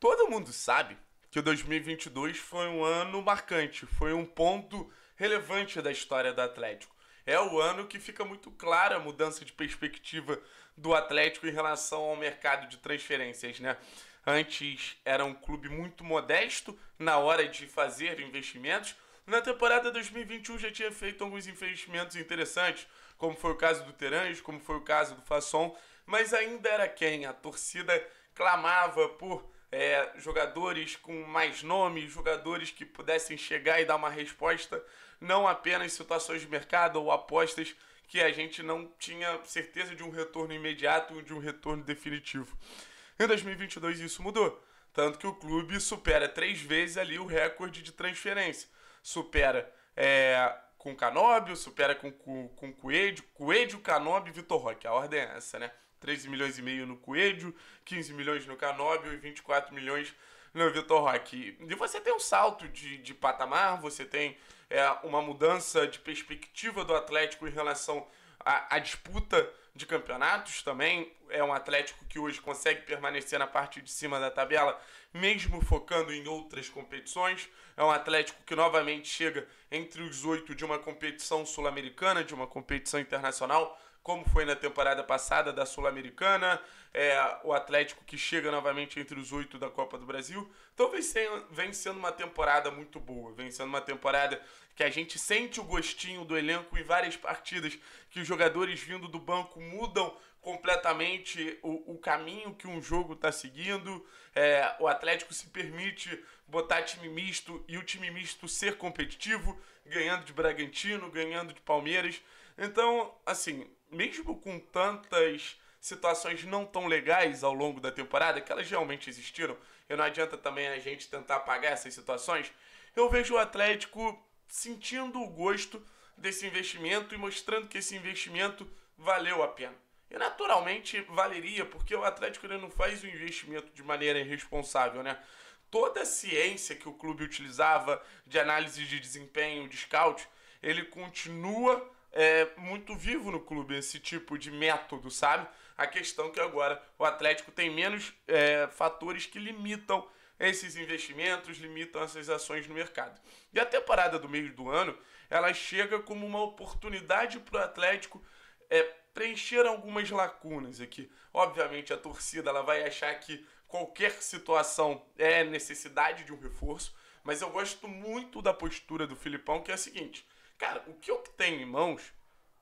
Todo mundo sabe que 2022 foi um ano marcante, foi um ponto relevante da história do Atlético. É o ano que fica muito clara a mudança de perspectiva do Atlético em relação ao mercado de transferências, né? Antes era um clube muito modesto na hora de fazer investimentos. Na temporada 2021 já tinha feito alguns investimentos interessantes, como foi o caso do Terange, como foi o caso do Fasson, mas ainda era quem a torcida clamava por é, jogadores com mais nome, jogadores que pudessem chegar e dar uma resposta, não apenas situações de mercado ou apostas que a gente não tinha certeza de um retorno imediato, de um retorno definitivo. Em 2022 isso mudou, tanto que o clube supera três vezes ali o recorde de transferência. Supera é, com Canóbio, supera com, com, com Coelho, Coelho, Canóbio e Vitor Roque. A ordem é essa, né? 13 milhões e meio no Coelho, 15 milhões no Canóbio e 24 milhões no Vitor Roque. E você tem um salto de, de patamar, você tem é, uma mudança de perspectiva do Atlético em relação à disputa de campeonatos também. É um Atlético que hoje consegue permanecer na parte de cima da tabela, mesmo focando em outras competições. É um Atlético que novamente chega entre os oito de uma competição sul-americana, de uma competição internacional como foi na temporada passada da Sul-Americana, é, o Atlético que chega novamente entre os oito da Copa do Brasil. Então vem sendo, vem sendo uma temporada muito boa, vem sendo uma temporada que a gente sente o gostinho do elenco em várias partidas, que os jogadores vindo do banco mudam completamente o, o caminho que um jogo está seguindo. É, o Atlético se permite botar time misto e o time misto ser competitivo, ganhando de Bragantino, ganhando de Palmeiras. Então, assim, mesmo com tantas situações não tão legais ao longo da temporada, que elas realmente existiram, e não adianta também a gente tentar apagar essas situações, eu vejo o Atlético sentindo o gosto desse investimento e mostrando que esse investimento valeu a pena. E naturalmente valeria, porque o Atlético ele não faz o investimento de maneira irresponsável, né? Toda a ciência que o clube utilizava de análise de desempenho, de scout, ele continua é, muito vivo no clube esse tipo de método, sabe? A questão é que agora o Atlético tem menos é, fatores que limitam esses investimentos, limitam essas ações no mercado. E a temporada do meio do ano, ela chega como uma oportunidade para o Atlético é, preencher algumas lacunas aqui. Obviamente a torcida ela vai achar que qualquer situação é necessidade de um reforço, mas eu gosto muito da postura do Filipão, que é a seguinte: Cara, o que eu tenho em mãos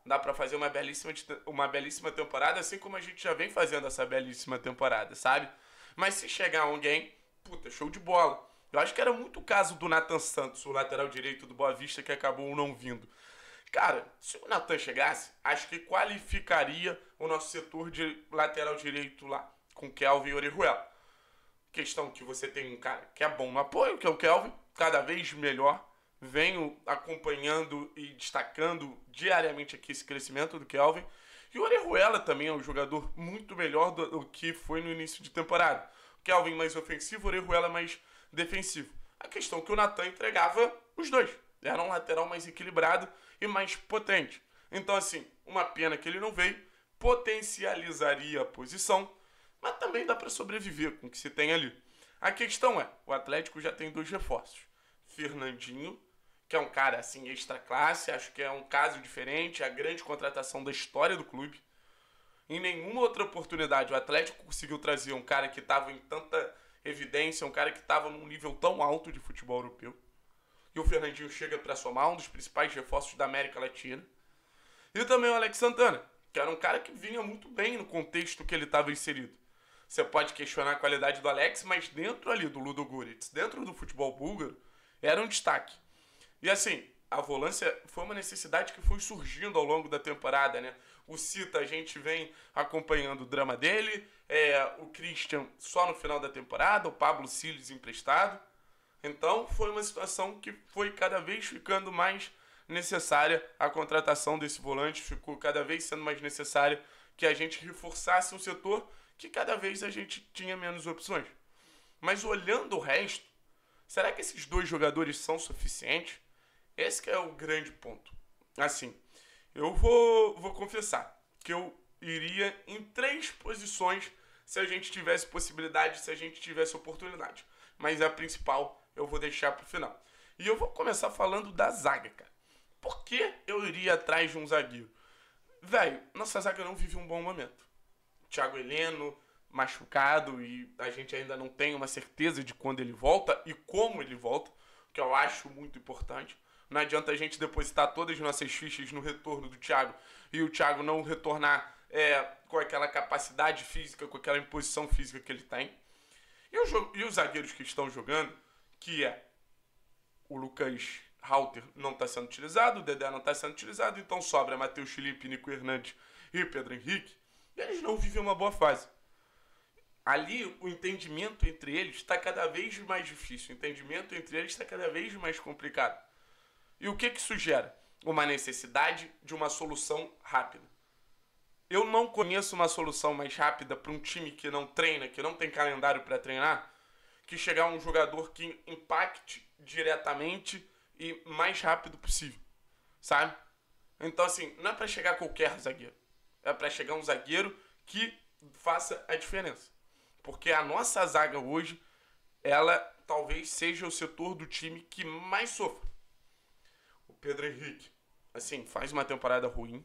dá para fazer uma belíssima, uma belíssima temporada, assim como a gente já vem fazendo essa belíssima temporada, sabe? Mas se chegar alguém, puta, show de bola. Eu acho que era muito o caso do Nathan Santos, o lateral direito do Boa Vista, que acabou não vindo. Cara, se o Nathan chegasse, acho que qualificaria o nosso setor de lateral direito lá, com Kelvin e Orihuela. Questão que você tem um cara que é bom no apoio, que é o Kelvin, cada vez melhor, venho acompanhando e destacando diariamente aqui esse crescimento do Kelvin. E o Orejuela também é um jogador muito melhor do, que foi no início de temporada. Kelvin mais ofensivo, o Orejuela mais defensivo. A questão é que o Natan entregava os dois. Era um lateral mais equilibrado e mais potente. Então, assim, uma pena que ele não veio, potencializaria a posição, mas também dá para sobreviver com o que se tem ali. A questão é, o Atlético já tem dois reforços. Fernandinho que é um cara assim extra classe, acho que é um caso diferente, é a grande contratação da história do clube. Em nenhuma outra oportunidade o Atlético conseguiu trazer um cara que estava em tanta evidência, um cara que estava num nível tão alto de futebol europeu. E o Fernandinho chega para somar um dos principais reforços da América Latina. E também o Alex Santana, que era um cara que vinha muito bem no contexto que ele estava inserido. Você pode questionar a qualidade do Alex, mas dentro ali do Ludo Goretz, dentro do futebol búlgaro, era um destaque. E assim, a volância foi uma necessidade que foi surgindo ao longo da temporada, né? O Cita, a gente vem acompanhando o drama dele, é, o Christian só no final da temporada, o Pablo Siles emprestado. Então, foi uma situação que foi cada vez ficando mais necessária a contratação desse volante, ficou cada vez sendo mais necessária que a gente reforçasse um setor que cada vez a gente tinha menos opções. Mas olhando o resto, será que esses dois jogadores são suficientes? Esse é o grande ponto. Assim, eu vou, vou confessar que eu iria em três posições se a gente tivesse possibilidade, se a gente tivesse oportunidade. Mas a principal eu vou deixar para o final. E eu vou começar falando da zaga, cara. Por que eu iria atrás de um zagueiro? Velho, nossa zaga não vive um bom momento. Thiago Heleno machucado e a gente ainda não tem uma certeza de quando ele volta e como ele volta, que eu acho muito importante. Não adianta a gente depositar todas as nossas fichas no retorno do Thiago e o Thiago não retornar é, com aquela capacidade física, com aquela imposição física que ele tem. E, o, e os zagueiros que estão jogando, que é o Lucas Halter não está sendo utilizado, o Dedé não está sendo utilizado, então sobra Matheus Felipe, Nico Hernandes e Pedro Henrique. E eles não vivem uma boa fase. Ali o entendimento entre eles está cada vez mais difícil, o entendimento entre eles está cada vez mais complicado. E o que, que sugere? Uma necessidade de uma solução rápida. Eu não conheço uma solução mais rápida para um time que não treina, que não tem calendário para treinar, que chegar um jogador que impacte diretamente e mais rápido possível, sabe? Então assim, não é para chegar qualquer zagueiro, é para chegar um zagueiro que faça a diferença, porque a nossa zaga hoje, ela talvez seja o setor do time que mais sofre. Pedro Henrique, assim, faz uma temporada ruim.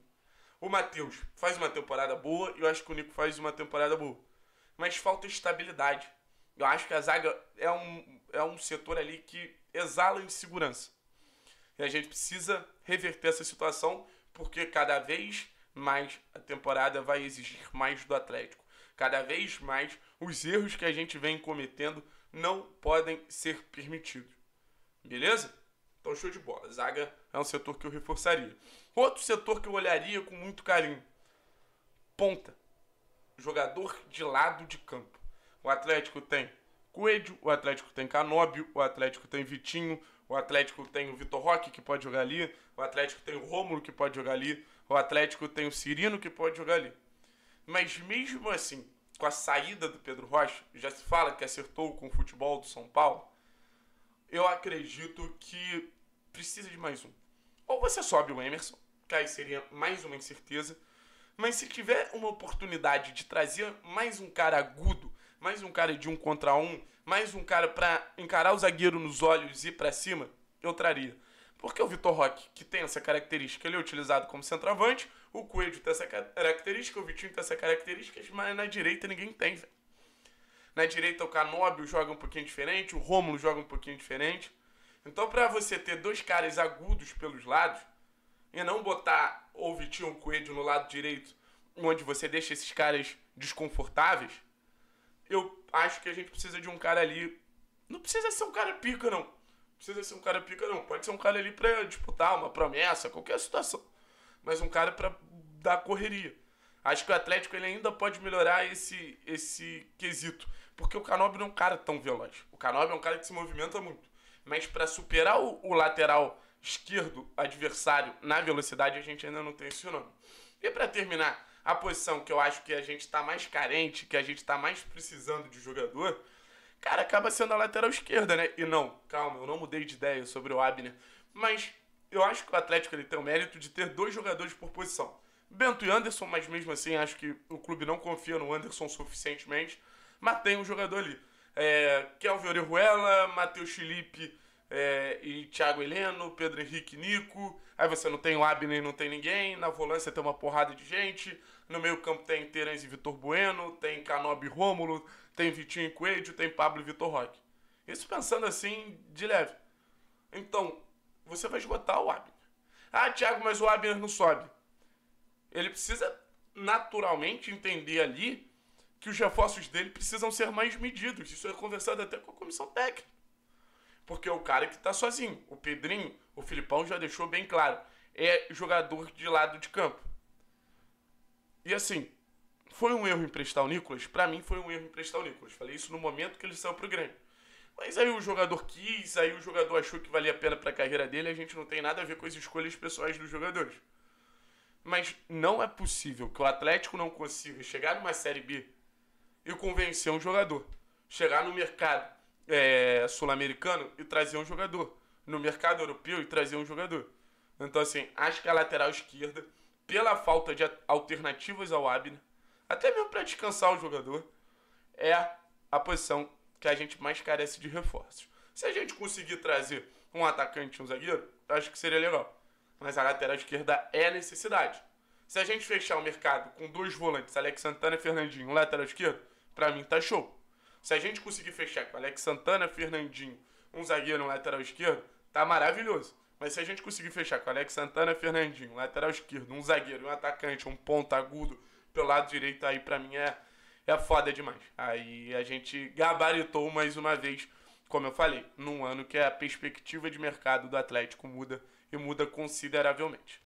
O Matheus faz uma temporada boa e eu acho que o Nico faz uma temporada boa. Mas falta estabilidade. Eu acho que a zaga é um, é um setor ali que exala insegurança. E a gente precisa reverter essa situação, porque cada vez mais a temporada vai exigir mais do Atlético. Cada vez mais os erros que a gente vem cometendo não podem ser permitidos. Beleza? Então, show de bola. Zaga é um setor que eu reforçaria. Outro setor que eu olharia com muito carinho: ponta. Jogador de lado de campo. O Atlético tem Coelho, o Atlético tem Canóbio, o Atlético tem Vitinho, o Atlético tem o Vitor Roque, que pode jogar ali, o Atlético tem o Rômulo, que pode jogar ali, o Atlético tem o Cirino, que pode jogar ali. Mas mesmo assim, com a saída do Pedro Rocha, já se fala que acertou com o futebol do São Paulo eu acredito que precisa de mais um. Ou você sobe o Emerson, que aí seria mais uma incerteza. Mas se tiver uma oportunidade de trazer mais um cara agudo, mais um cara de um contra um, mais um cara para encarar o zagueiro nos olhos e ir para cima, eu traria. Porque o Vitor Roque, que tem essa característica, ele é utilizado como centroavante, o Coelho tem essa característica, o Vitinho tem essa característica, mas na direita ninguém tem, velho. Na direita, o Canóbio joga um pouquinho diferente, o Rômulo joga um pouquinho diferente. Então, para você ter dois caras agudos pelos lados, e não botar ou Vitinho Coelho no lado direito, onde você deixa esses caras desconfortáveis, eu acho que a gente precisa de um cara ali. Não precisa ser um cara pica, não. Precisa ser um cara pica, não. Pode ser um cara ali para disputar uma promessa, qualquer situação. Mas um cara para dar correria. Acho que o Atlético ele ainda pode melhorar esse, esse quesito. Porque o Canobi não é um cara tão veloz. O Canobi é um cara que se movimenta muito. Mas para superar o, o, lateral esquerdo adversário na velocidade, a gente ainda não tem esse nome. E para terminar, a posição que eu acho que a gente está mais carente, que a gente está mais precisando de jogador, cara, acaba sendo a lateral esquerda, né? E não, calma, eu não mudei de ideia sobre o Abner. Mas eu acho que o Atlético ele tem o mérito de ter dois jogadores por posição. Bento e Anderson, mas mesmo assim acho que o clube não confia no Anderson suficientemente mas tem um jogador ali. É, Kelvin Orejuela, Matheus Felipe é, e Thiago Heleno, Pedro Henrique Nico. Aí você não tem o Abner não tem ninguém. Na volância tem uma porrada de gente. No meio campo tem Terence e Vitor Bueno, tem Canobi Rômulo, tem Vitinho e Coelho, tem Pablo e Vitor Roque. Isso pensando assim, de leve. Então, você vai esgotar o Abner. Ah, Thiago, mas o Abner não sobe. Ele precisa naturalmente entender ali que os reforços dele precisam ser mais medidos. Isso é conversado até com a comissão técnica. Porque é o cara que está sozinho. O Pedrinho, o Filipão já deixou bem claro. É jogador de lado de campo. E assim, foi um erro emprestar o Nicolas? Para mim foi um erro emprestar o Nicolas. Falei isso no momento que ele saiu pro Grêmio. Mas aí o jogador quis, aí o jogador achou que valia a pena para a carreira dele, a gente não tem nada a ver com as escolhas pessoais dos jogadores. Mas não é possível que o Atlético não consiga chegar numa Série B e convencer um jogador. Chegar no mercado é, sul-americano e trazer um jogador. No mercado europeu e trazer um jogador. Então, assim, acho que a lateral esquerda, pela falta de alternativas ao Abner, até mesmo para descansar o jogador, é a posição que a gente mais carece de reforços. Se a gente conseguir trazer um atacante e um zagueiro, acho que seria legal. Mas a lateral esquerda é necessidade. Se a gente fechar o mercado com dois volantes, Alex Santana e Fernandinho, um lateral esquerdo, para mim tá show. Se a gente conseguir fechar com Alex Santana, Fernandinho, um zagueiro, um lateral esquerdo, tá maravilhoso. Mas se a gente conseguir fechar com Alex Santana, Fernandinho, lateral esquerdo, um zagueiro, um atacante, um ponta agudo pelo lado direito, aí para mim é, é foda demais. Aí a gente gabaritou mais uma vez, como eu falei, num ano que a perspectiva de mercado do Atlético muda e muda consideravelmente.